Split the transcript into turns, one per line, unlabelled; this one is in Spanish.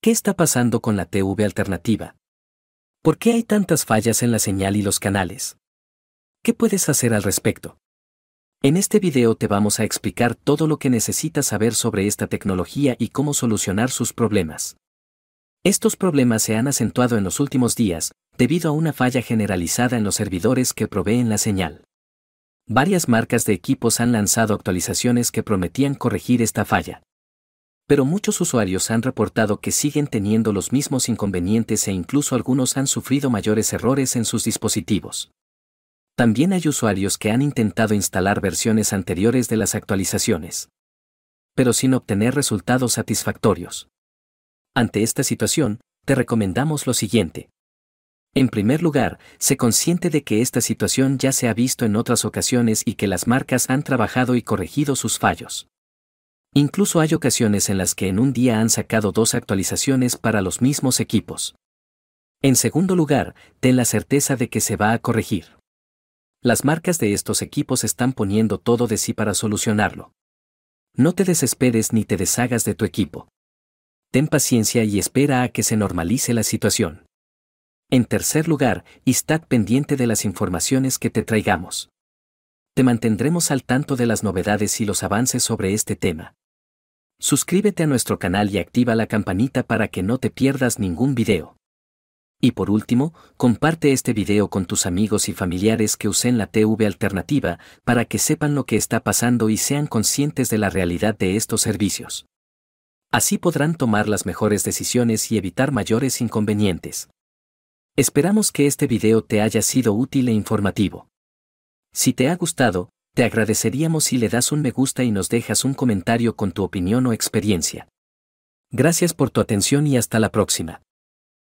¿Qué está pasando con la TV alternativa? ¿Por qué hay tantas fallas en la señal y los canales? ¿Qué puedes hacer al respecto? En este video te vamos a explicar todo lo que necesitas saber sobre esta tecnología y cómo solucionar sus problemas. Estos problemas se han acentuado en los últimos días, debido a una falla generalizada en los servidores que proveen la señal. Varias marcas de equipos han lanzado actualizaciones que prometían corregir esta falla pero muchos usuarios han reportado que siguen teniendo los mismos inconvenientes e incluso algunos han sufrido mayores errores en sus dispositivos. También hay usuarios que han intentado instalar versiones anteriores de las actualizaciones, pero sin obtener resultados satisfactorios. Ante esta situación, te recomendamos lo siguiente. En primer lugar, se consciente de que esta situación ya se ha visto en otras ocasiones y que las marcas han trabajado y corregido sus fallos. Incluso hay ocasiones en las que en un día han sacado dos actualizaciones para los mismos equipos. En segundo lugar, ten la certeza de que se va a corregir. Las marcas de estos equipos están poniendo todo de sí para solucionarlo. No te desesperes ni te deshagas de tu equipo. Ten paciencia y espera a que se normalice la situación. En tercer lugar, estad pendiente de las informaciones que te traigamos. Te mantendremos al tanto de las novedades y los avances sobre este tema. Suscríbete a nuestro canal y activa la campanita para que no te pierdas ningún video. Y por último, comparte este video con tus amigos y familiares que usen la TV alternativa para que sepan lo que está pasando y sean conscientes de la realidad de estos servicios. Así podrán tomar las mejores decisiones y evitar mayores inconvenientes. Esperamos que este video te haya sido útil e informativo. Si te ha gustado, te agradeceríamos si le das un me gusta y nos dejas un comentario con tu opinión o experiencia. Gracias por tu atención y hasta la próxima.